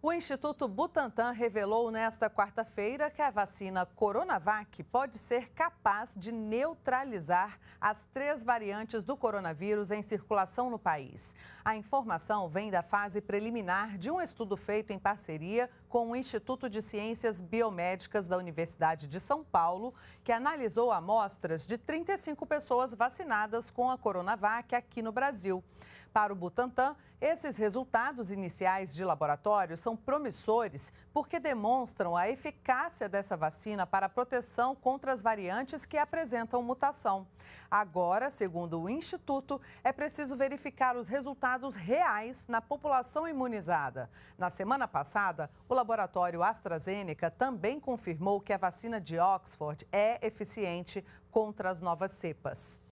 O Instituto Butantan revelou nesta quarta-feira que a vacina Coronavac pode ser capaz de neutralizar as três variantes do coronavírus em circulação no país. A informação vem da fase preliminar de um estudo feito em parceria com o Instituto de Ciências Biomédicas da Universidade de São Paulo, que analisou amostras de 35 pessoas vacinadas com a Coronavac aqui no Brasil. Para o Butantan, esses resultados iniciais de laboratório são promissores porque demonstram a eficácia dessa vacina para a proteção contra as variantes que apresentam mutação. Agora, segundo o Instituto, é preciso verificar os resultados reais na população imunizada. Na semana passada, o laboratório AstraZeneca também confirmou que a vacina de Oxford é eficiente contra as novas cepas.